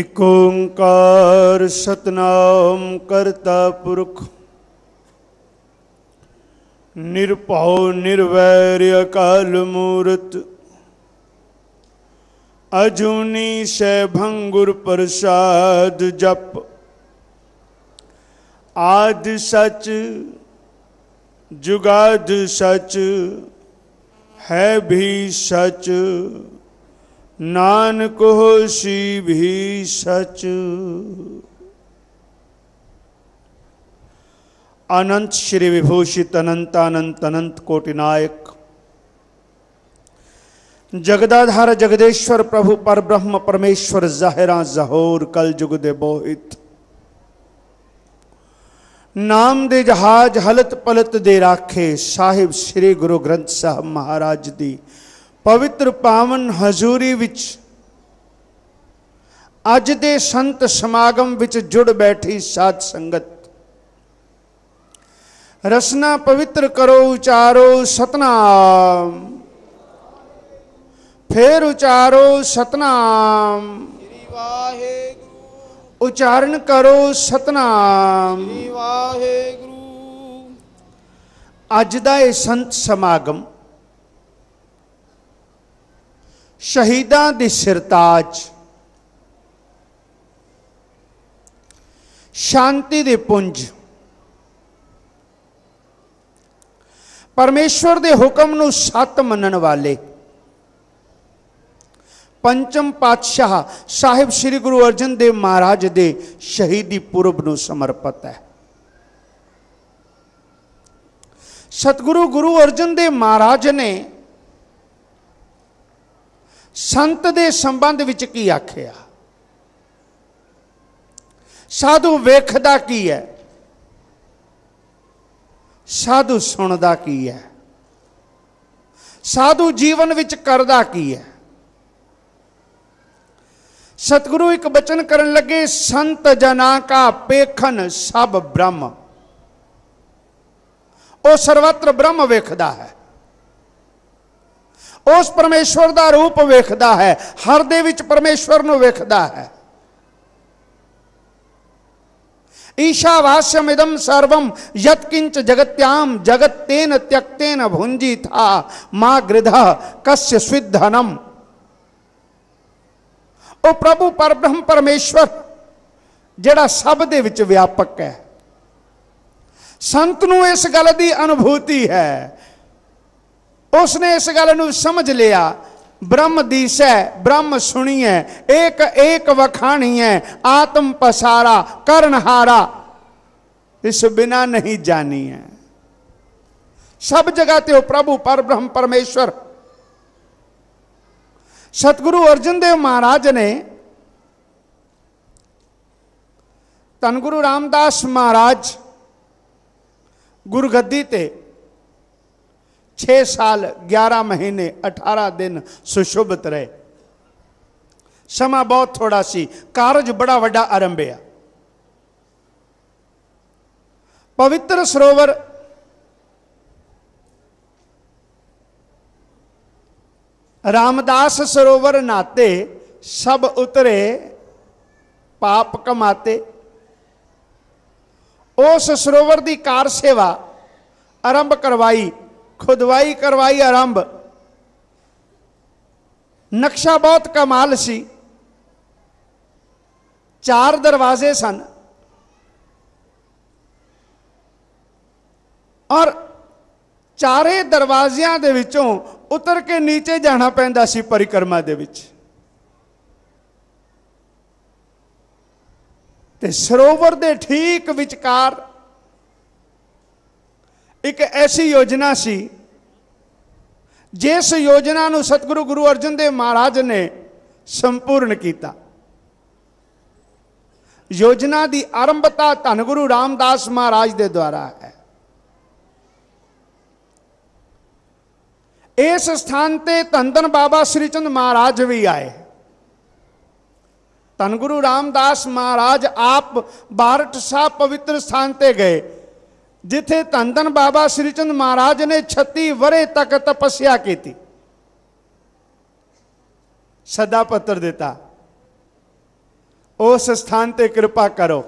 ਇਕ ਓੰਕਾਰ ਸਤਨਾਮ ਕਰਤਾ ਪੁਰਖ ਨਿਰਭਉ ਨਿਰਵੈਰ ਅਕਾਲ ਮੂਰਤ ਅਜੂਨੀ ਸੈ ਭੰਗੁਰ ਪ੍ਰਸਾਦ ਜਪ ਆਦ ਸਚ ਜੁਗਾਦ ਸਚ ਹੈ ਭੀ ਸਚ ਨਾਨਕ ਹੋਸੀ ਵੀ ਸਚ ਅਨੰਤ ਸ਼੍ਰੀ ਵਿਭੂਸ਼ਿਤ ਅਨੰਤ ਅਨੰਤ ਅਨੰਤ ਕੋਟੀ ਨਾਇਕ ਜਗਦਾਧਾਰ ਜਗਦੇਸ਼ਵਰ ਪ੍ਰਭੂ ਪਰਬ੍ਰਹਮ ਪਰਮੇਸ਼ਵਰ ਜ਼ਾਹਿਰਾ ਜ਼ਹੂਰ ਕਲ ਜੁਗ ਦੇ ਬੋਹਿਤ ਨਾਮ ਦੇ ਜਹਾਜ਼ ਹਲਤ ਪਲਤ ਦੇ ਰਾਖੇ ਸਾਹਿਬ ਸ੍ਰੀ ਗੁਰੂ ਗ੍ਰੰਥ ਸਾਹਿਬ ਮਹਾਰਾਜ ਦੀ ਪਵਿੱਤਰ ਪਾਵਨ ਹਜ਼ੂਰੀ ਵਿੱਚ ਅੱਜ ਦੇ ਸੰਤ ਸਮਾਗਮ ਵਿੱਚ ਜੁੜ ਬੈਠੀ ਸਾਧ ਸੰਗਤ ਰਸਨਾ ਪਵਿੱਤਰ ਕਰੋ ਉਚਾਰੋ ਸਤਨਾਮ ਫੇਰ ਉਚਾਰੋ ਸਤਨਾਮ ਸ੍ਰੀ ਵਾਹਿਗੁਰੂ ਉਚਾਰਨ ਕਰੋ ਸਤਨਾਮ ਸ੍ਰੀ ਵਾਹਿਗੁਰੂ ਅੱਜ ਦਾ ਇਹ ਸੰਤ ਸਮਾਗਮ ਸ਼ਹੀਦਾਂ ਦੀ ਸਿਰਤਾਜ ਸ਼ਾਂਤੀ ਦੇ ਪੁੰਜ ਪਰਮੇਸ਼ਵਰ ਦੇ ਹੁਕਮ ਨੂੰ ਸੱਤ ਮੰਨਣ ਵਾਲੇ ਪੰਚਮ ਪਾਤਸ਼ਾਹ ਸਾਹਿਬ ਸ੍ਰੀ ਗੁਰੂ ਅਰਜਨ ਦੇਵ ਮਹਾਰਾਜ ਦੇ ਸ਼ਹੀਦੀ ਪੁਰਬ ਨੂੰ ਸਮਰਪਿਤ ਹੈ ਸਤਿਗੁਰੂ ਗੁਰੂ ਅਰਜਨ ਦੇਵ ਮਹਾਰਾਜ ਨੇ ਸੰਤ ਦੇ ਸੰਬੰਧ ਵਿੱਚ ਕੀ ਆਖਿਆ ਸਾਧੂ ਵੇਖਦਾ ਕੀ ਹੈ ਸਾਧੂ ਸੁਣਦਾ ਕੀ ਹੈ ਸਾਧੂ ਜੀਵਨ ਵਿੱਚ ਕਰਦਾ ਕੀ ਹੈ ਸਤਿਗੁਰੂ ਇੱਕ ਬਚਨ ਕਰਨ ਲੱਗੇ ਸੰਤ ਜਨਾ ਕਾ ਪੇਖਨ ਸਭ ਬ੍ਰਹਮ ਉਹ ਸਰਵਤਰ ਬ੍ਰਹਮ ਵੇਖਦਾ ਹੈ ਉਸ ਪਰਮੇਸ਼ਵਰ ਦਾ ਰੂਪ ਵੇਖਦਾ ਹੈ ਹਰ ਦੇ ਵਿੱਚ ਪਰਮੇਸ਼ਵਰ ਨੂੰ ਵੇਖਦਾ ਹੈ ईशावास्यम ਸਰਵੰ ਯਤ ਕਿੰਚ ਜਗਤਿਆਮ ਜਗਤ ਤੇਨ त्यक्तेन ਭੁੰਜੀ ਥਾ ਮਾ ਗ੍ਰਿਧਾ कस्य स्विधनम ਉਹ ਪ੍ਰਭੂ ਪਰਬ੍ਰਹਮ ਪਰਮੇਸ਼ਵਰ ਜਿਹੜਾ ਸਭ ਦੇ ਵਿੱਚ ਵਿਆਪਕ ਹੈ ਸੰਤ ਨੂੰ ਇਸ ਗੱਲ ਦੀ ਅਨੁਭੂਤੀ ਹੈ ਉਸਨੇ ਇਸ ਗੱਲ ਨੂੰ ਸਮਝ ਲਿਆ ਬ੍ਰਹਮ ਦੀਸੈ ਬ੍ਰਹਮ ਸੁਣੀਐ ਏਕ ਏਕ ਵਖਾਣੀਐ ਆਤਮ ਪਸਾਰਾ ਕਰਨਹਾਰਾ ਇਸ ਬਿਨਾ ਨਹੀਂ ਜਾਣੀਐ ਸਭ ਜਗ੍ਹਾ ਤੇ ਉਹ ਪ੍ਰਭੂ ਪਰਬ੍ਰਹਮ ਪਰਮੇਸ਼ਰ ਸਤਿਗੁਰੂ ਅਰਜਨ ਦੇਵ ਮਹਾਰਾਜ ਨੇ ਤਨ ਗੁਰੂ ਰਾਮਦਾਸ ਮਹਾਰਾਜ ਗੁਰਗੱਦੀ ਤੇ छह साल ग्यारह महीने अठारह दिन सुशोभित रहे समा बहुत थोड़ा सी कारज बड़ा आरंभ आरंभिया पवित्र सरोवर रामदास सरोवर नाते सब उतरे पाप कमाते उस सरोवर की कार सेवा आरंभ करवाई ਖੁਦਵਾਈ ਕਰਵਾਈ ਆਰੰਭ ਨਕਸ਼ਾ ਬਹੁਤ ਕਮਾਲ ਸੀ ਚਾਰ ਦਰਵਾਜ਼ੇ ਸਨ ਔਰ ਚਾਰੇ ਦਰਵਾਜ਼ਿਆਂ ਦੇ ਵਿੱਚੋਂ ਉਤਰ ਕੇ ਨੀਚੇ ਜਾਣਾ ਪੈਂਦਾ ਸੀ ਪਰਿਕਰਮਾ ਦੇ ਵਿੱਚ ਤੇ ਸਰੋਵਰ ਦੇ ਠੀਕ ਵਿਚਕਾਰ ਇੱਕ ਐਸੀ ਯੋਜਨਾ ਸੀ ਜਿਸ ਯੋਜਨਾ ਨੂੰ ਸਤਿਗੁਰੂ ਗੁਰੂ ਅਰਜਨ ਦੇਵ ਮਹਾਰਾਜ ਨੇ ਸੰਪੂਰਨ ਕੀਤਾ ਯੋਜਨਾ ਦੀ ਆਰੰਭਤਾ ਧੰਨ ਗੁਰੂ ਰਾਮਦਾਸ ਮਹਾਰਾਜ ਦੇ ਦੁਆਰਾ ਹੈ ਇਸ ਸਥਾਨ ਤੇ ਧੰਦਨ ਬਾਬਾ ਸ੍ਰੀ ਚੰਦ ਮਹਾਰਾਜ ਵੀ ਆਏ ਧੰਨ ਗੁਰੂ ਰਾਮਦਾਸ ਮਹਾਰਾਜ ਆਪ ਬਾਰਟ ਸਾਹਿਬ ਪਵਿੱਤਰ ਸਥਾਨ ਤੇ ਗਏ ਜਿੱਥੇ ਧੰਨ ਧੰਨ ਬਾਬਾ ਸ੍ਰੀ ਚੰਦ ਮਹਾਰਾਜ ਨੇ 36 ਵਰੇ ਤੱਕ ਤਪੱਸਿਆ ਕੀਤੀ ਸਦਾ ਪੱਤਰ ਦਿੱਤਾ ਉਸ ਸਥਾਨ ਤੇ ਕਿਰਪਾ ਕਰੋ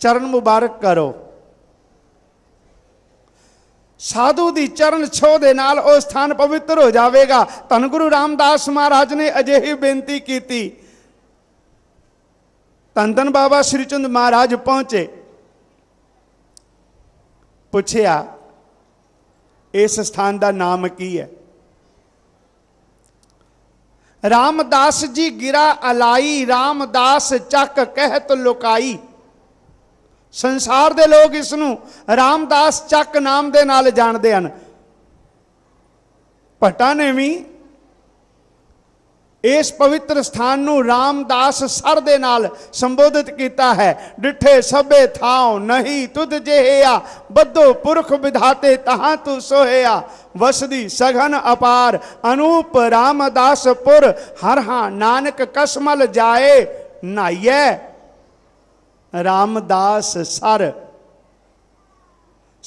ਚਰਨ ਮੁਬਾਰਕ ਕਰੋ ਸਾਧੂ ਦੀ ਚਰਨ ਛੋਹ ਦੇ ਨਾਲ ਉਹ ਸਥਾਨ ਪਵਿੱਤਰ ਹੋ ਜਾਵੇਗਾ ਧੰਨ ਗੁਰੂ ਰਾਮਦਾਸ ਮਹਾਰਾਜ ਨੇ ਅਜਿਹੀ ਬੇਨਤੀ ਕੀਤੀ ਤੰਦਨ ਬਾਬਾ ਸ੍ਰੀ ਚੰਦ ਮਹਾਰਾਜ ਪਹੁੰਚੇ ਪੁੱਛਿਆ ਇਸ ਸਥਾਨ ਦਾ ਨਾਮ ਕੀ ਹੈ ਰਾਮਦਾਸ ਜੀ ਗਿਰਾ ਅਲਾਈ ਰਾਮਦਾਸ ਚੱਕ ਕਹਿਤ ਲੁਕਾਈ ਸੰਸਾਰ ਦੇ ਲੋਕ ਇਸ ਨੂੰ ਰਾਮਦਾਸ ਚੱਕ ਨਾਮ ਦੇ ਨਾਲ ਜਾਣਦੇ ਹਨ ਭਟਾ ਨੇ ਵੀ ਇਸ ਪਵਿੱਤਰ ਸਥਾਨ ਨੂੰ ਰਾਮਦਾਸ ਸਰ ਦੇ ਨਾਲ ਸੰਬੋਧਿਤ ਕੀਤਾ ਹੈ ਡਿਠੇ ਸਭੇ ਥਾਉ ਨਹੀਂ ਤੁਧ ਜਿਹਿਆ ਬੱਧੋ ਪੁਰਖ ਵਿਧਾਤੇ ਤਹਾਂ ਤੂ ਸੋਹਿਆ ਵਸਦੀ ਸਗਨ ਅਪਾਰ ਅਨੂਪ ਰਾਮਦਾਸਪੁਰ ਹਰ ਹਾਂ ਨਾਨਕ ਕਸਮਲ ਜਾਏ ਨਾਈਐ ਰਾਮਦਾਸ ਸਰ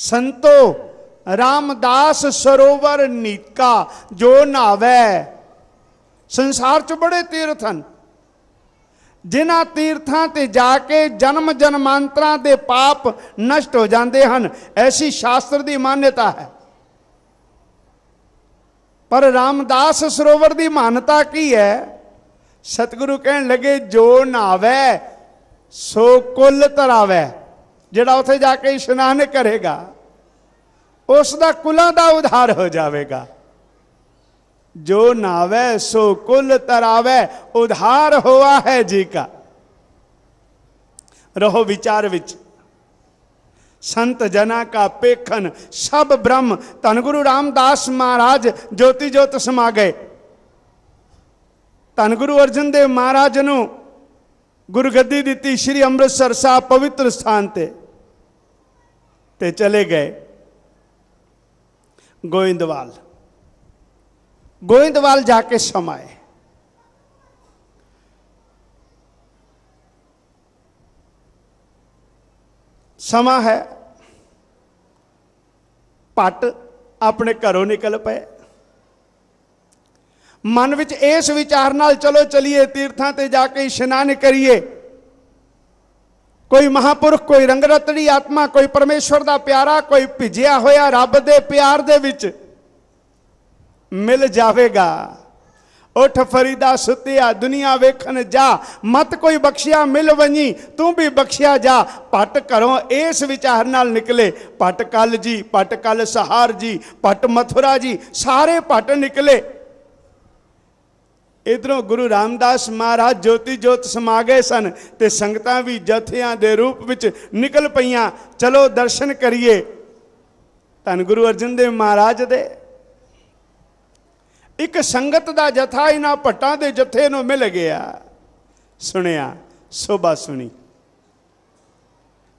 ਸੰਤੋ ਰਾਮਦਾਸ ਸਰੋਵਰ ਨੀਕਾ ਜੋ ਨਾਵੇ ਸੰਸਾਰ 'ਚ ਬੜੇ ਤੀਰਥ ਹਨ ਜਿਨ੍ਹਾਂ ਤੀਰਥਾਂ ਤੇ ਜਾ ਕੇ ਜਨਮ ਜਨਮਾਂਤਰਾਂ ਦੇ ਪਾਪ ਨਸ਼ਟ ਹੋ ਜਾਂਦੇ ਹਨ ਐਸੀ ਸ਼ਾਸਤਰ ਦੀ ਮਾਨਤਾ ਹੈ ਪਰ ਰਾਮਦਾਸ ਸਰੋਵਰ ਦੀ ਮਾਨਤਾ ਕੀ ਹੈ ਸਤਿਗੁਰੂ ਕਹਿਣ ਲੱਗੇ ਜੋ ਨਾਵੇ ਸੋ ਕੁੱਲ ਤਰਾਵੇ ਜਿਹੜਾ ਉੱਥੇ ਜਾ ਕੇ ਇਸ਼ਨਾਨ ਕਰੇਗਾ ਉਸ ਦਾ ਕੁਲਾਂ ਦਾ ਉਧਾਰ ਹੋ ਜਾਵੇਗਾ जो नावे सो कुल तरावे उधार हुआ है जी का रहो विचार विच संत जना का पेखन सब ब्रह्म धन गुरु रामदास महाराज ज्योति ज्योत ਸਮਾ ਗਏ ਧੰਨ ਗੁਰੂ ਅਰਜਨ ਦੇਵ ਮਹਾਰਾਜ ਨੂੰ ਗੁਰਗੱਦੀ ਦਿੱਤੀ ਸ੍ਰੀ ਅੰਮ੍ਰਿਤਸਰ ਸਾਹਿਬ ਪਵਿੱਤਰ ਸਥਾਨ ਤੇ ਤੇ ਚਲੇ ਗਏ ਗੋਇੰਦਵਾਲ ਗੋਇੰਦਵਾਲ ਜਾ ਕੇ ਸਮਾਏ ਸਮਾ ਹੈ ਪਟ ਆਪਣੇ ਘਰੋਂ ਨਿਕਲ ਪਏ ਮਨ ਵਿੱਚ ਇਸ ਵਿਚਾਰ ਨਾਲ ਚਲੋ ਚਲੀਏ ਤੀਰਥਾਂ ਤੇ ਜਾ ਕੇ ਇਸ਼ਨਾਨ ਕਰੀਏ ਕੋਈ ਮਹਾਪੁਰਖ ਕੋਈ ਰੰਗਰਤੜੀ ਆਤਮਾ ਕੋਈ ਪਰਮੇਸ਼ਵਰ ਦਾ ਪਿਆਰਾ ਕੋਈ ਭਿਜਿਆ ਹੋਇਆ ਰੱਬ ਦੇ ਪਿਆਰ ਦੇ ਵਿੱਚ ਮਿਲ ਜਾਵੇਗਾ ਉਠ ਫਰੀਦਾ ਸੁਤਿਆ ਦੁਨੀਆ ਵੇਖਣ ਜਾ ਮਤ ਕੋਈ ਬਖਸ਼ਿਆ ਮਿਲ ਵਣੀ ਤੂੰ ਵੀ ਬਖਸ਼ਿਆ ਜਾ ਪਟ ਘਰੋਂ ਇਸ ਵਿਚਾਰ ਨਾਲ ਨਿਕਲੇ ਪਟ ਕਲ ਜੀ ਪਟ ਕਲ ਸਹਾਰ ਜੀ ਪਟ ਮਥੁਰਾ ਜੀ ਸਾਰੇ ਪਟ ਨਿਕਲੇ ਇਧਰੋਂ ਗੁਰੂ ਰਾਮਦਾਸ ਮਹਾਰਾਜ ਜੋਤੀ ਜੋਤ ਸਮਾ ਗਏ ਸਨ ਤੇ ਸੰਗਤਾਂ ਵੀ ਜਥਿਆਂ ਦੇ ਰੂਪ ਵਿੱਚ ਨਿਕਲ ਪਈਆਂ ਚਲੋ ਦਰਸ਼ਨ ਕਰੀਏ ਧੰਨ ਗੁਰੂ ਅਰਜਨ ਦੇਵ ਮਹਾਰਾਜ ਦੇ ਇੱਕ ਸੰਗਤ ਦਾ ਜਥਾ ਇਹਨਾਂ ਭੱਟਾਂ ਦੇ ਜਥੇ ਨੂੰ ਮਿਲ ਗਿਆ ਸੁਣਿਆ ਸੋਭਾ ਸੁਣੀ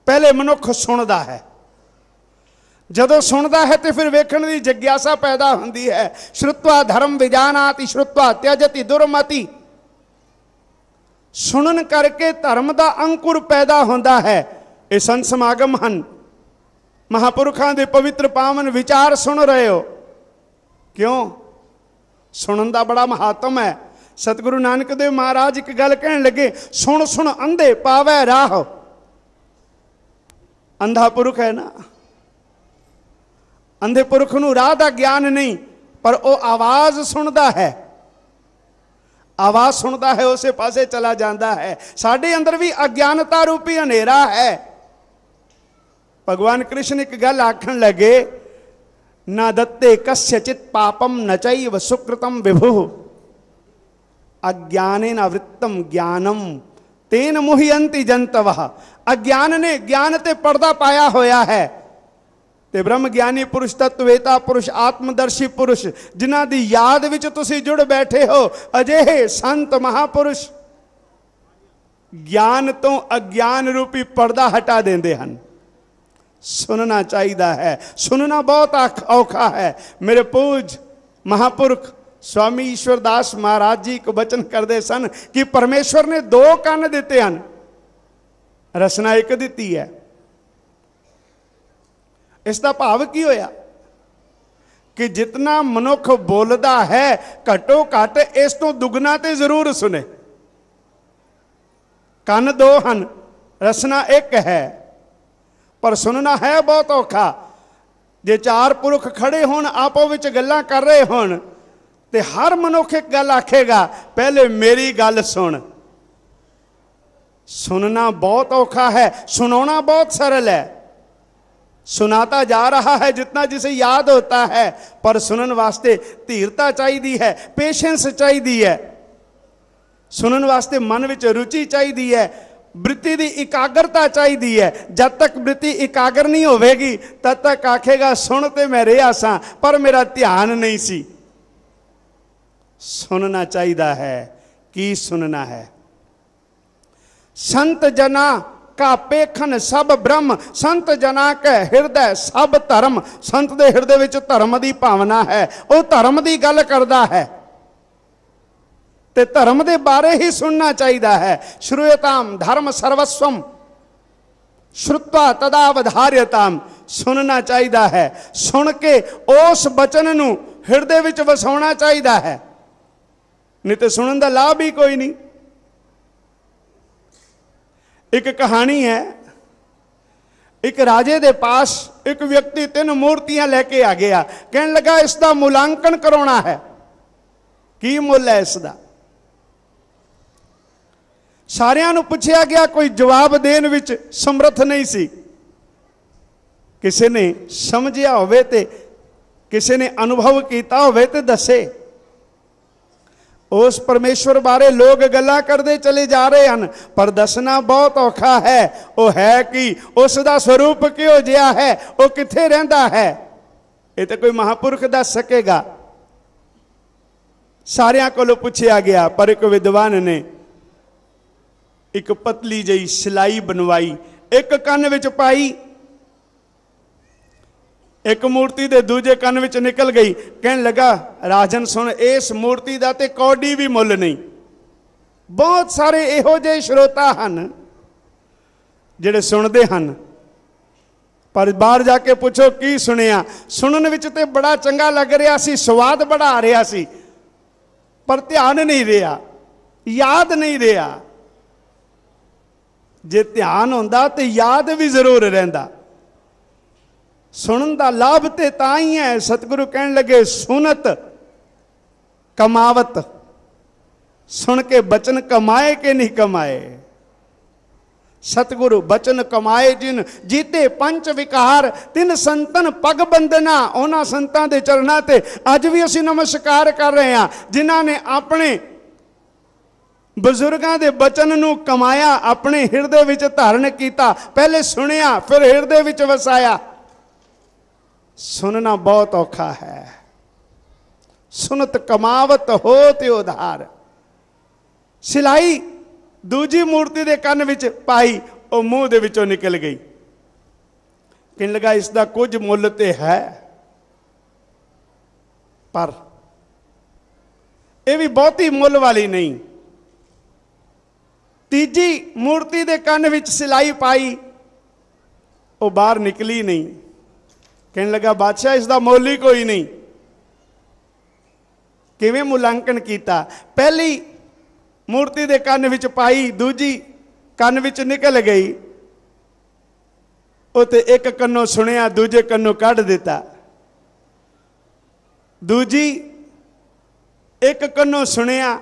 ਪਹਿਲੇ ਮਨੁੱਖ ਸੁਣਦਾ ਹੈ ਜਦੋਂ ਸੁਣਦਾ ਹੈ ਤੇ ਫਿਰ ਵੇਖਣ ਦੀ ਜਗਿਆਸਾ ਪੈਦਾ ਹੁੰਦੀ ਹੈ ਸ਼੍ਰੁਤਵਾ ਧਰਮ ਵਿਜਾਨਾਤਿ ਸ਼੍ਰੁਤਵਾ ਤਿਆਜਤੀ ਦੁਰਮਤੀ ਸੁਣਨ ਕਰਕੇ ਧਰਮ ਦਾ ਅੰਕੁਰ ਪੈਦਾ ਹੁੰਦਾ ਹੈ ਇਹ ਸੰਤ ਸਮਾਗਮ ਹਨ ਮਹਾਪੁਰਖਾਂ ਦੇ ਪਵਿੱਤਰ ਪਾਵਨ ਵਿਚਾਰ ਸੁਣ ਰਹੇ ਹੋ ਕਿਉਂ ਸੁਣਨ ਦਾ ਬੜਾ ਮਹਾਤਮ ਹੈ ਸਤਿਗੁਰੂ ਨਾਨਕ ਦੇਵ ਮਹਾਰਾਜ ਇੱਕ ਗੱਲ ਕਹਿਣ ਲੱਗੇ ਸੁਣ ਸੁਣ ਅੰਧੇ ਪਾਵੇ ਰਾਹ ਅੰਧਾ ਪੁਰਖ ਹੈ ਨਾ ਅੰਧੇ ਪੁਰਖ ਨੂੰ ਰਾਹ ਦਾ ਗਿਆਨ ਨਹੀਂ ਪਰ ਉਹ ਆਵਾਜ਼ ਸੁਣਦਾ ਹੈ ਆਵਾਜ਼ ਸੁਣਦਾ ਹੈ ਉਸੇ ਪਾਸੇ ਚਲਾ ਜਾਂਦਾ ਹੈ ਸਾਡੇ ਅੰਦਰ ਵੀ ਅਗਿਆਨਤਾ ਰੂਪੀ ਹਨੇਰਾ ਹੈ ਭਗਵਾਨ ਕ੍ਰਿਸ਼ਨ ਇੱਕ ਗੱਲ ਆਖਣ ਲੱਗੇ न दत्ते कस्यचित पापम न चैव सुकृतम विभु अज्ञानेन वृत्तम ज्ञानम तेन मुह्यंती जनतव अज्ञान ने ज्ञान ते पर्दा ਪਾਇਆ ਹੋਇਆ ਹੈ ਤੇ ਬ੍ਰਹਮ ਗਿਆਨੀ ਪੁਰਸ਼ ਤਤਵੇਤਾ ਪੁਰਸ਼ ਆਤਮਦਰਸ਼ੀ ਪੁਰਸ਼ ਜਿਨ੍ਹਾਂ ਦੀ ਯਾਦ ਵਿੱਚ ਤੁਸੀਂ ਜੁੜ ਬੈਠੇ ਹੋ ਅਜਿਹੇ ਸੰਤ ਮਹਾਪੁਰਸ਼ ਗਿਆਨ ਤੋਂ ਅਗਿਆਨ ਰੂਪੀ ਪਰਦਾ ਹਟਾ ਦਿੰਦੇ ਹਨ सुनना चाहिदा है सुनना बहुत औखा है मेरे पूज महापुरख स्वामी ईश्वरदास महाराज जी को वचन करते सन कि परमेश्वर ने दो कन्न दते हैं रसना एक दिती है इसका भाव की होया कि जितना मनुख बोलता है घटो घट इस तो दुगना तो जरूर सुने कन दो हन, रसना एक है ਪਰ ਸੁਣਨਾ ਹੈ ਬਹੁਤ ਔਖਾ ਜੇ ਚਾਰ ਪੁਰਖ ਖੜੇ ਹੋਣ ਆਪੋ ਵਿੱਚ ਗੱਲਾਂ ਕਰ ਰਹੇ ਹੋਣ ਤੇ ਹਰ ਮਨੁੱਖ ਇੱਕ ਗੱਲ ਆਖੇਗਾ ਪਹਿਲੇ ਮੇਰੀ ਗੱਲ ਸੁਣ ਸੁਣਨਾ ਬਹੁਤ ਔਖਾ ਹੈ ਸੁਣਾਉਣਾ ਬਹੁਤ ਸਰਲ ਹੈ ਸੁਨਾਤਾ ਜਾ ਰਹਾ ਹੈ ਜਿੰਨਾ ਜਿਸੇ ਯਾਦ ਹੁੰਦਾ ਹੈ ਪਰ ਸੁਣਨ ਵਾਸਤੇ ਧੀਰਤਾ ਚਾਹੀਦੀ ਹੈ ਪੇਸ਼ੈਂਸ ਚਾਹੀਦੀ ਹੈ ਸੁਣਨ ਵਾਸਤੇ ਮਨ ਵਿੱਚ ਰੁਚੀ ਚਾਹੀਦੀ ਹੈ ਬ੍ਰਿਤੀ ਦੀ ਇਕਾਗਰਤਾ ਚਾਹੀਦੀ ਹੈ ਜਦ ਤੱਕ ਬ੍ਰਿਤੀ ਇਕਾਗਰ ਨਹੀਂ ਹੋਵੇਗੀ ਤਦ ਤੱਕ ਆਖੇਗਾ ਸੁਣ ਤੇ ਮੈਂ ਰਿਹਾ ਸਾਂ ਪਰ ਮੇਰਾ ਧਿਆਨ ਨਹੀਂ ਸੀ ਸੁਣਨਾ ਚਾਹੀਦਾ ਹੈ ਕੀ ਸੁਣਨਾ ਹੈ ਸੰਤ ਜਨਾ ਕਾ ਪੇਖਨ ਸਭ ਬ੍ਰਹਮ ਸੰਤ ਜਨਾ ਕੈ ਹਿਰਦੈ ਸਭ ਧਰਮ ਸੰਤ ਦੇ ਹਿਰਦੇ ਵਿੱਚ ਧਰਮ ਦੀ ਭਾਵਨਾ ਹੈ ਉਹ ਧਰਮ ਦੀ ਗੱਲ ਕਰਦਾ ਹੈ ਤੇ ਧਰਮ ਦੇ ਬਾਰੇ ਹੀ ਸੁਣਨਾ ਚਾਹੀਦਾ ਹੈ ਸ਼੍ਰੂਯਤਾਮ ਧਰਮ ਸਰਵਸਵਮ ਸ਼ਰੁਤਾ ਤਦਾ ਵਧਾਰਯਤਾਮ ਸੁਣਨਾ ਚਾਹੀਦਾ ਹੈ ਸੁਣ ਕੇ ਉਸ ਬਚਨ ਨੂੰ ਹਿਰਦੇ ਵਿੱਚ ਵਸਾਉਣਾ ਚਾਹੀਦਾ ਹੈ ਨਹੀਂ ਤੇ ਸੁਣਨ ਦਾ ਲਾਭ ਹੀ ਕੋਈ ਨਹੀਂ ਇੱਕ ਕਹਾਣੀ ਹੈ ਇੱਕ ਰਾਜੇ ਦੇ ਪਾਸ ਇੱਕ ਵਿਅਕਤੀ ਤਿੰਨ ਮੂਰਤੀਆਂ ਲੈ ਕੇ ਆ ਗਿਆ ਕਹਿਣ ਲੱਗਾ ਇਸ ਦਾ ਮੁਲਾਂਕਣ ਕਰਾਉਣਾ ਹੈ ਕੀ ਮੁੱਲ ਹੈ ਇਸ ਦਾ ਸਾਰਿਆਂ ਨੂੰ ਪੁੱਛਿਆ ਗਿਆ ਕੋਈ ਜਵਾਬ ਦੇਣ ਵਿੱਚ ਸਮਰੱਥ ਨਹੀਂ ਸੀ ਕਿਸੇ ਨੇ ਸਮਝਿਆ ਹੋਵੇ ਤੇ ਕਿਸੇ ਨੇ ਅਨੁਭਵ ਕੀਤਾ ਹੋਵੇ ਤੇ ਦੱਸੇ ਉਸ ਪਰਮੇਸ਼ਵਰ ਬਾਰੇ ਲੋਕ ਗੱਲਾਂ ਕਰਦੇ ਚਲੇ ਜਾ ਰਹੇ ਹਨ ਪਰ ਦੱਸਣਾ ਬਹੁਤ ਔਖਾ ਹੈ ਉਹ ਹੈ ਕਿ ਉਸ ਦਾ ਸਰੂਪ ਕਿਹੋ ਜਿਹਾ ਹੈ ਉਹ ਕਿੱਥੇ ਰਹਿੰਦਾ ਹੈ ਇਹ ਤਾਂ ਕੋਈ ਮਹਾਪੁਰਖ ਦੱਸ ਸਕੇਗਾ ਸਾਰਿਆਂ ਕੋਲੋਂ ਪੁੱਛਿਆ ਗਿਆ ਪਰ ਇੱਕ ਵਿਦਵਾਨ ਨੇ ਇੱਕ ਪਤਲੀ ਜਈ ਸਿਲਾਈ ਬਣਵਾਈ ਇੱਕ ਕੰਨ ਵਿੱਚ ਪਾਈ ਇੱਕ ਮੂਰਤੀ ਦੇ ਦੂਜੇ ਕੰਨ ਵਿੱਚ ਨਿਕਲ ਗਈ ਕਹਿਣ ਲੱਗਾ ਰਾਜਨ ਸੁਣ ਇਸ ਮੂਰਤੀ ਦਾ ਤੇ ਕੌਡੀ ਵੀ ਮੁੱਲ ਨਹੀਂ ਬਹੁਤ ਸਾਰੇ ਇਹੋ ਜਿਹੇ ਸ਼ਰੋਤਾ ਹਨ ਜਿਹੜੇ ਸੁਣਦੇ ਹਨ ਪਰ ਬਾਹਰ ਜਾ ਕੇ ਪੁੱਛੋ ਕੀ ਸੁਣਿਆ ਸੁਣਨ ਵਿੱਚ ਤੇ ਬੜਾ ਚੰਗਾ ਲੱਗ ਰਿਹਾ ਸੀ ਸਵਾਦ ਬੜਾ ਰਿਹਾ ਸੀ ਪਰ ਧਿਆਨ ਨਹੀਂ ਰਿਹਾ ਯਾਦ ਨਹੀਂ ਰਿਹਾ ਜੇ ਧਿਆਨ ਹੁੰਦਾ ਤੇ ਯਾਦ ਵੀ ਜ਼ਰੂਰ ਰਹਿੰਦਾ ਸੁਣਨ ਦਾ ਲਾਭ ਤੇ ਤਾਂ ਹੀ ਹੈ ਸਤਿਗੁਰੂ ਕਹਿਣ ਲੱਗੇ ਸੁਨਤ ਕਮਾਵਤ ਸੁਣ ਕੇ ਬਚਨ ਕਮਾਏ ਕਿ ਨਹੀਂ ਕਮਾਏ ਸਤਿਗੁਰੂ ਬਚਨ ਕਮਾਏ ਜਿਨ ਜੀਤੇ ਪੰਜ ਵਿਕਾਰ ਤਿੰਨ ਸੰਤਨ ਪਗ ਬੰਦਨਾ ਉਹਨਾਂ ਸੰਤਾਂ ਦੇ ਚਰਨਾਂ ਤੇ ਅੱਜ ਵੀ ਅਸੀਂ ਨਮਸਕਾਰ ਕਰ ਰਹੇ ਹਾਂ ਜਿਨ੍ਹਾਂ ਨੇ ਆਪਣੇ ਬਜ਼ੁਰਗਾਂ ਦੇ ਬਚਨ ਨੂੰ ਕਮਾਇਆ ਆਪਣੇ ਹਿਰਦੇ ਵਿੱਚ ਧਾਰਨ ਕੀਤਾ ਪਹਿਲੇ ਸੁਣਿਆ ਫਿਰ ਹਿਰਦੇ ਵਿੱਚ ਵਸਾਇਆ ਸੁਣਨਾ ਬਹੁਤ ਔਖਾ ਹੈ ਸੁਨਤ ਕਮਾਵਤ ਹੋ ਤੇ ਉਧਾਰ ਸਿਲਾਈ ਦੂਜੀ ਮੂਰਤੀ ਦੇ ਕੰਨ ਵਿੱਚ ਪਾਈ ਉਹ ਮੂੰਹ ਦੇ ਵਿੱਚੋਂ ਨਿਕਲ ਗਈ ਕਿਨ ਲਗਾ ਇਸ ਦਾ ਕੁਝ ਮੁੱਲ ਤੇ ਹੈ ਪਰ ਇਹ ਵੀ ਬਹੁਤੀ ਮੁੱਲ ਵਾਲੀ ਨਹੀਂ ਤੀਜੀ ਮੂਰਤੀ ਦੇ ਕੰਨ ਵਿੱਚ ਸਿਲਾਈ ਪਾਈ ਉਹ ਬਾਹਰ ਨਿਕਲੀ ਨਹੀਂ ਕਹਿਣ ਲੱਗਾ ਬਾਦਸ਼ਾਹ ਇਸ ਦਾ ਹੀ ਕੋਈ ਨਹੀਂ ਕਿਵੇਂ ਮੁਲਾਂਕਣ ਕੀਤਾ ਪਹਿਲੀ ਮੂਰਤੀ ਦੇ ਕੰਨ ਵਿੱਚ ਪਾਈ ਦੂਜੀ ਕੰਨ ਵਿੱਚ ਨਿਕਲ ਗਈ ਉਹ ਤੇ ਇੱਕ ਕੰਨੋਂ ਸੁਣਿਆ ਦੂਜੇ ਕੰਨੋਂ ਕੱਢ ਦਿੱਤਾ ਦੂਜੀ ਇੱਕ ਕੰਨੋਂ ਸੁਣਿਆ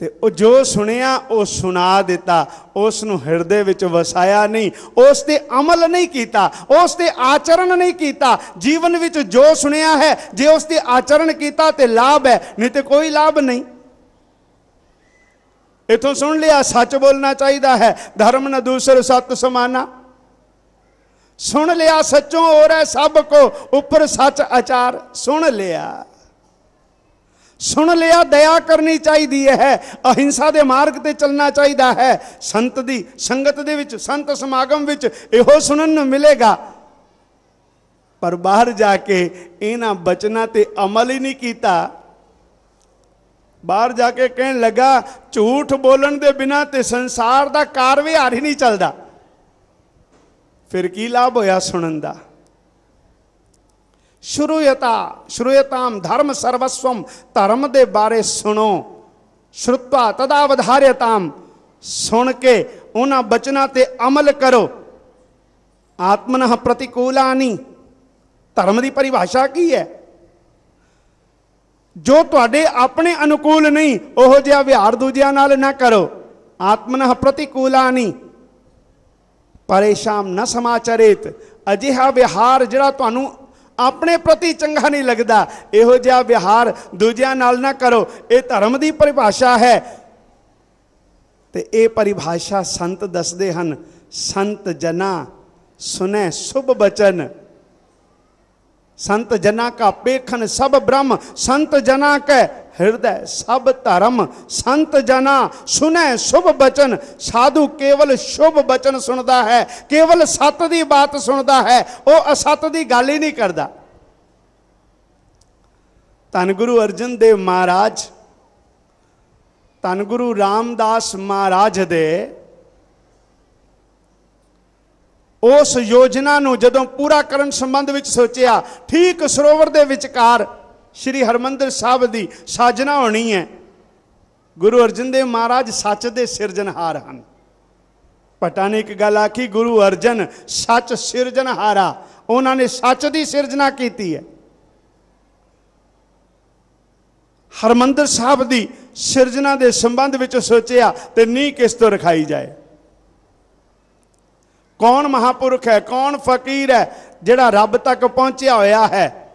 ਤੇ ਉਹ ਜੋ ਸੁਣਿਆ ਉਹ ਸੁਣਾ ਦਿੱਤਾ ਉਸ ਨੂੰ ਹਿਰਦੇ ਵਿੱਚ ਵਸਾਇਆ ਨਹੀਂ ਉਸ ਤੇ ਅਮਲ ਨਹੀਂ ਕੀਤਾ ਉਸ ਤੇ ਆਚਰਣ ਨਹੀਂ ਕੀਤਾ ਜੀਵਨ ਵਿੱਚ ਜੋ ਸੁਣਿਆ ਹੈ ਜੇ ਉਸ ਤੇ ਆਚਰਣ ਕੀਤਾ ਤੇ ਲਾਭ ਹੈ ਨਹੀਂ ਤੇ ਕੋਈ ਲਾਭ ਨਹੀਂ ਇਥੋਂ ਸੁਣ ਲਿਆ ਸੱਚ ਬੋਲਣਾ ਚਾਹੀਦਾ ਹੈ ਧਰਮ ਨਾ ਦੂਸਰ ਸਤ ਸਮਾਨਾ ਸੁਣ ਲਿਆ ਸੱਚੋਂ ਹੋਰ ਹੈ ਸਭ ਕੋ ਉੱਪਰ ਸੱਚ ਆਚਾਰ ਸੁਣ ਲਿਆ ਸੁਣ ਲਿਆ ਦਇਆ ਕਰਨੀ ਚਾਹੀਦੀ ਹੈ ਅਹਿੰਸਾ ਦੇ ਮਾਰਗ ਤੇ ਚੱਲਣਾ ਚਾਹੀਦਾ ਹੈ ਸੰਤ ਦੀ ਸੰਗਤ ਦੇ ਵਿੱਚ ਸੰਤ ਸਮਾਗਮ ਵਿੱਚ ਇਹੋ ਸੁਣਨ ਨੂੰ ਮਿਲੇਗਾ ਪਰ ਬਾਹਰ ਜਾ ਕੇ ਇਹਨਾਂ ਬਚਨਾਂ ਤੇ ਅਮਲ ਹੀ ਨਹੀਂ ਕੀਤਾ ਬਾਹਰ ਜਾ ਕੇ ਕਹਿਣ ਲੱਗਾ ਝੂਠ ਬੋਲਣ ਦੇ ਬਿਨਾ ਤੇ ਸੰਸਾਰ ਦਾ ਕਾਰਵਿਹਾਰ ਹੀ ਨਹੀਂ ਚੱਲਦਾ ਫਿਰ ਕੀ ਲਾਭ ਹੋਇਆ ਸੁਣਨ ਦਾ ਸ਼ੁਰੂਯਤਾ ਸ਼ੁਰੂਯਤਾਮ ਧਰਮ ਸਰਵਸਵਮ ਧਰਮ ਦੇ ਬਾਰੇ ਸੁਣੋ ਸ਼ਰੁਤਵਾ ਤਦਾ ਵਧਾਰਯਤਾਮ ਸੁਣ ਕੇ ਉਹਨਾਂ ਬਚਨਾਂ ਤੇ ਅਮਲ ਕਰੋ ਆਤਮਨਹ ਪ੍ਰਤੀਕੂਲਾਨੀ ਧਰਮ ਦੀ ਪਰਿਭਾਸ਼ਾ ਕੀ ਹੈ ਜੋ ਤੁਹਾਡੇ ਆਪਣੇ ਅਨੁਕੂਲ ਨਹੀਂ ਉਹੋ ਜਿਹਾ ਵਿਹਾਰ ਦੂਜਿਆਂ ਨਾਲ ਨਾ ਕਰੋ ਆਤਮਨਹ ਪ੍ਰਤੀਕੂਲਾਨੀ ਪਰੇਸ਼ਾਮ ਨ ਸਮਾਚਰੇਤ ਅਜਿਹਾ ਵਿਹਾਰ ਜਿਹੜਾ ਤੁਹਾਨੂੰ ਆਪਣੇ ਪ੍ਰਤੀ ਚੰਗਾ ਨਹੀਂ ਲੱਗਦਾ ਇਹੋ ਜਿਹਾ ਵਿਹਾਰ ਦੂਜਿਆਂ ਨਾਲ ਨਾ ਕਰੋ ਇਹ ਧਰਮ ਦੀ ਪਰਿਭਾਸ਼ਾ ਹੈ ਤੇ ਇਹ ਪਰਿਭਾਸ਼ਾ ਸੰਤ ਦੱਸਦੇ ਹਨ ਸੰਤ ਜਨਾ ਸੁਨੇ ਸੁਭ ਬਚਨ ਸੰਤ ਜਨਾ ਕਾ ਪੇਖਨ ਸਭ ਬ੍ਰਹਮ ਸੰਤ ਜਨਾ ਕੈ ਹਿਰਦੈ ਸਭ ਧਰਮ ਸੰਤ ਜਨਾ ਸੁਨੇ ਸ਼ੁਭ ਬਚਨ ਸਾਧੂ ਕੇਵਲ ਸ਼ੁਭ ਬਚਨ ਸੁਣਦਾ ਹੈ ਕੇਵਲ ਸਤ ਦੀ ਬਾਤ ਸੁਣਦਾ ਹੈ ਉਹ ਅਸਤ ਦੀ ਗੱਲ ਹੀ ਨਹੀਂ ਕਰਦਾ ਤਨ ਗੁਰੂ ਅਰਜਨ ਦੇਵ ਮਹਾਰਾਜ ਤਨ ਗੁਰੂ ਰਾਮਦਾਸ ਮਹਾਰਾਜ ਦੇ ਉਸ ਯੋਜਨਾ ਨੂੰ ਜਦੋਂ ਪੂਰਾ ਕਰਨ ਸੰਬੰਧ ਵਿੱਚ ਸੋਚਿਆ ਠੀਕ ਸਰੋਵਰ ਦੇ ਵਿਚਕਾਰ ਸ੍ਰੀ ਹਰਮੰਦਰ ਸਾਹਿਬ ਦੀ ਸਾਜਣਾ ਹੋਣੀ ਹੈ ਗੁਰੂ ਅਰਜਨ ਦੇਵ ਮਹਾਰਾਜ ਸੱਚ ਦੇ ਸਿਰਜਣਹਾਰ ਹਨ ਪਟਾ ਨੇ ਇੱਕ ਗੱਲ ਆਖੀ ਗੁਰੂ ਅਰਜਨ ਸੱਚ ਸਿਰਜਣਹਾਰਾ ਉਹਨਾਂ ਨੇ ਸੱਚ ਦੀ ਸਿਰਜਣਾ ਕੀਤੀ ਹੈ ਹਰਮੰਦਰ ਸਾਹਿਬ ਦੀ ਸਿਰਜਣਾ ਦੇ ਸੰਬੰਧ ਵਿੱਚ ਸੋਚਿਆ ਤੇ ਨੀ ਕਿਸ ਤੋਂ ਰਖਾਈ ਜਾਏ ਕੌਣ ਮਹਾਪੁਰਖ ਹੈ ਕੌਣ ਫਕੀਰ ਹੈ ਜਿਹੜਾ ਰੱਬ ਤੱਕ ਪਹੁੰਚਿਆ ਹੋਇਆ ਹੈ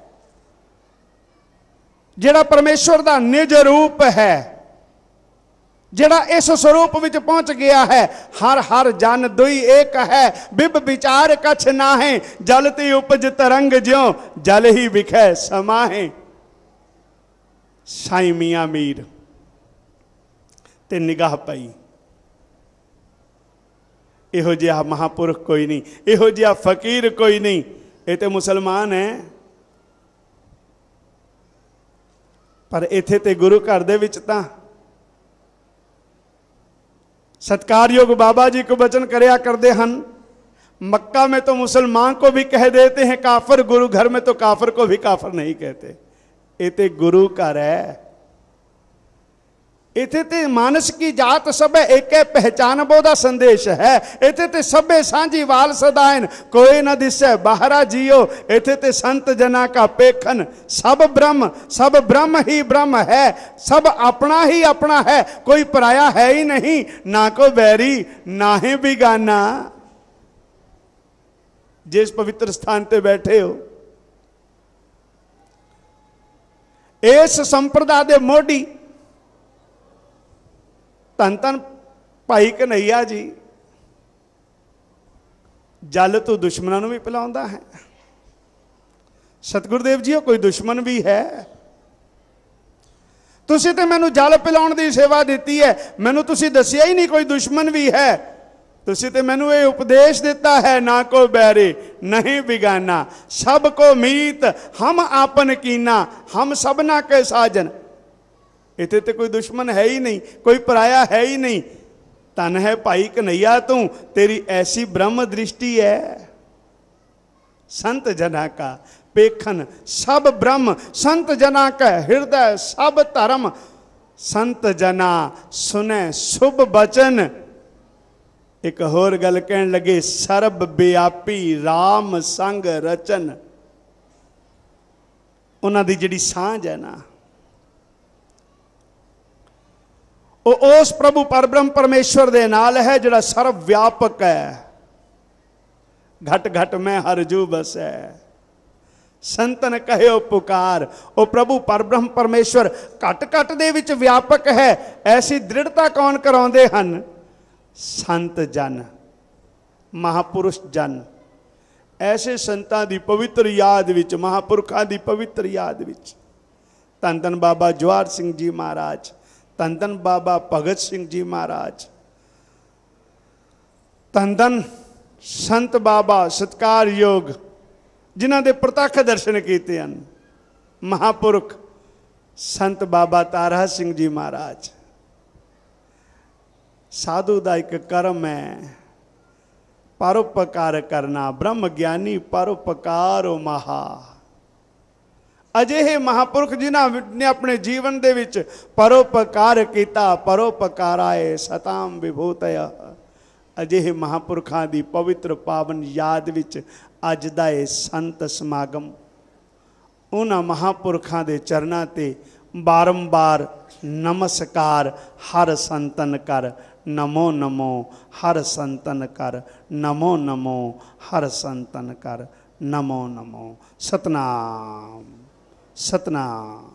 ਜਿਹੜਾ ਪਰਮੇਸ਼ਵਰ ਦਾ ਨਿਜ ਰੂਪ ਹੈ ਜਿਹੜਾ ਇਸ ਸਰੂਪ ਵਿੱਚ ਪਹੁੰਚ ਗਿਆ ਹੈ ਹਰ ਹਰ ਜਨ ਦੁਈ ਇੱਕ ਹੈ ਬਿਬ ਵਿਚਾਰ ਕਛ ਨਾਹੀਂ ਜਲ ਤੇ ਉਪਜ ਤਰੰਗ ਜਿਉ ਜਲ ਹੀ ਸਮਾ ਸਮਾਹੇ ਸਾਈ ਮੀਆਂ ਮੀਰ ਤੇ ਨਿਗਾਹ ਪਈ ਇਹੋ ਜਿਹਾ ਮਹਾਪੁਰਖ ਕੋਈ ਨਹੀਂ ਇਹੋ ਜਿਹਾ ਫਕੀਰ ਕੋਈ ਨਹੀਂ ਇਹ ਤੇ ਮੁਸਲਮਾਨ ਹੈ ਪਰ ਇੱਥੇ ਤੇ ਗੁਰੂ ਘਰ ਦੇ ਵਿੱਚ ਤਾਂ ਸਤਕਾਰਯੋਗ ਬਾਬਾ ਜੀ ਕੋ ਬਚਨ ਕਰਿਆ ਕਰਦੇ ਹਨ ਮੱਕਾ ਮੇ ਤੋ ਮੁਸਲਮਾਨ ਕੋ ਵੀ ਕਹਿ ਦੇਤੇ ਹੈ ਕਾਫਰ ਗੁਰੂ ਘਰ ਮੇ ਤੋ ਕਾਫਰ ਕੋ ਵੀ ਕਾਫਰ ਨਹੀਂ ਕਹਤੇ ਇਹ ਤੇ ਗੁਰੂ ਘਰ ਹੈ ਇਥੇ ਤੇ ਮਾਨਸ ਕੀ ਜਾਤ ਸਭੇ ਏਕੇ ਬੋ ਦਾ ਸੰਦੇਸ਼ ਹੈ ਇਥੇ ਤੇ ਸਭੇ ਸਾਂਝੀ ਵਾਲ ਸਦਾਇਨ ਕੋਈ ਨਾ ਦਿਸੈ ਬਾਹਰਾ ਜਿਓ ਇਥੇ ਤੇ ਸੰਤ ਜਨਾ ਕਾ ਪੇਖਨ ਸਭ ਬ੍ਰਹਮ ਸਭ ਬ੍ਰਹਮ ਹੀ ਬ੍ਰਹਮ ਹੈ ਸਭ ਆਪਣਾ ਹੀ ਆਪਣਾ ਹੈ ਕੋਈ ਪਰਾਇਆ ਹੈ ਹੀ ਨਹੀਂ ਨਾ ਕੋ ਬੈਰੀ ਨਾ ਹੀ ਬਿਗਾਨਾ ਜਿਸ ਪਵਿੱਤਰ ਸਥਾਨ ਤੇ ਬੈਠੇ ਹੋ ਇਸ ਸੰਪਰਦਾ ਦੇ ਮੋਢੀ ਤਨ ਤਨ ਭਾਈ ਕਨਈਆ ਜੀ ਜਲ ਤੋਂ ਦੁਸ਼ਮਣਾਂ ਨੂੰ ਵੀ ਪਿਲਾਉਂਦਾ ਹੈ ਸਤਗੁਰਦੇਵ ਜੀ ਉਹ ਕੋਈ ਦੁਸ਼ਮਣ ਵੀ ਹੈ ਤੁਸੀਂ ਤੇ ਮੈਨੂੰ ਜਲ ਪਿਲਾਉਣ ਦੀ ਸੇਵਾ ਦਿੱਤੀ ਹੈ ਮੈਨੂੰ ਤੁਸੀਂ ਦੱਸਿਆ ਹੀ ਨਹੀਂ ਕੋਈ ਦੁਸ਼ਮਣ ਵੀ ਹੈ ਤੁਸੀਂ ਤੇ ਮੈਨੂੰ ਇਹ ਉਪਦੇਸ਼ ਦਿੱਤਾ ਹੈ ਨਾ ਕੋ ਬੈਰੇ ਨਹੀਂ ਬਿਗਾਨਾ ਸਭ ਕੋ ਮੀਤ ਹਮ ਆਪਨ ਕੀਨਾ ਹਮ ਸਭਨਾ ਕੇ ਸਾਜਨ ਇੱਥੇ ਤੇ ਕੋਈ ਦੁਸ਼ਮਣ ਹੈ ਹੀ ਨਹੀਂ ਕੋਈ ਪਰਾਇਆ ਹੈ ਹੀ ਨਹੀਂ ਤਨ ਹੈ ਭਾਈ ਕਨਈਆ ਤੂੰ ਤੇਰੀ ਐਸੀ ਬ੍ਰਹਮ ਦ੍ਰਿਸ਼ਟੀ ਹੈ ਸੰਤ ਜਨਾ ਕਾ ਪੇਖਨ ਸਭ ਬ੍ਰਹਮ ਸੰਤ ਜਨਾ ਕਾ ਹਿਰਦੈ ਸਭ ਧਰਮ ਸੰਤ ਜਨਾ ਸੁਨੇ ਸੁਭ ਬਚਨ ਇੱਕ ਹੋਰ ਗੱਲ ਕਹਿਣ ਲੱਗੇ ਸਰਬ ਬਿਆਪੀ RAM ਸੰਗ ਰਚਨ ਉਹਨਾਂ ਦੀ ਜਿਹੜੀ ਸਾਂਝ ਹੈ ਨਾ ਉਹ ਉਸ ਪ੍ਰਭੂ ਪਰਬ੍ਰਹਮ ਪਰਮੇਸ਼ਵਰ ਦੇ ਨਾਲ ਹੈ ਜਿਹੜਾ ਸਰਵ ਵਿਆਪਕ ਹੈ ਘਟ ਘਟ ਮੈਂ ਹਰ ਜੂ ਬਸੈ ਸੰਤਨ ਕਹਿਓ ਪੁਕਾਰ ਉਹ ਪ੍ਰਭੂ ਪਰਬ੍ਰਹਮ ਪਰਮੇਸ਼ਵਰ ਘਟ ਘਟ ਦੇ ਵਿੱਚ ਵਿਆਪਕ ਹੈ ਐਸੀ ਦ੍ਰਿੜਤਾ ਕੌਣ ਕਰਾਉਂਦੇ ਹਨ ਸੰਤ ਜਨ ਮਹਾਪੁਰਸ਼ ਜਨ ਐਸੇ ਸੰਤਾਂ ਦੀ ਪਵਿੱਤਰ ਯਾਦ ਵਿੱਚ ਮਹਾਪੁਰਖਾਂ ਦੀ ਪਵਿੱਤਰ ਯਾਦ ਵਿੱਚ ਤਨਤਨ ਬਾਬਾ ਜਵਾਰ ਸਿੰਘ ਜੀ ਮਹਾਰਾਜ धन बाबा भगत सिंह जी महाराज धन संत बाबा सत्कार योग जिन्हों के प्रतख दर्शन किए हैं महापुरख संत बाबा तारा सिंह जी महाराज साधु का एक कर्म है परोपकार करना ब्रह्म ज्ञानी परोपकार महा ਅਜਿਹੇ ਮਹਾਪੁਰਖ ਜਿਨ੍ਹਾਂ ਨੇ ਆਪਣੇ ਜੀਵਨ ਦੇ ਵਿੱਚ ਪਰਉਪਕਾਰ ਕੀਤਾ ਪਰਉਪਕਾਰਾਏ ਸਤਾਮ ਵਿਭੂਤਯ ਅਜਿਹੇ ਮਹਾਪੁਰਖਾਂ ਦੀ ਪਵਿੱਤਰ ਪਾਵਨ ਯਾਦ ਵਿੱਚ ਅੱਜ ਦਾ ਇਹ ਸੰਤ ਸਮਾਗਮ ਉਹਨਾਂ ਮਹਾਪੁਰਖਾਂ ਦੇ ਚਰਨਾਂ ਤੇ ਬਾਰੰਬਾਰ ਨਮਸਕਾਰ ਹਰ ਸੰਤਨ ਕਰ ਨਮੋ ਨਮੋ ਹਰ ਸੰਤਨ ਕਰ ਨਮੋ ਨਮੋ ਹਰ ਸੰਤਨ ਕਰ ਨਮੋ ਨਮੋ ਸਤਨਾਮ ਸਤਨਾਮ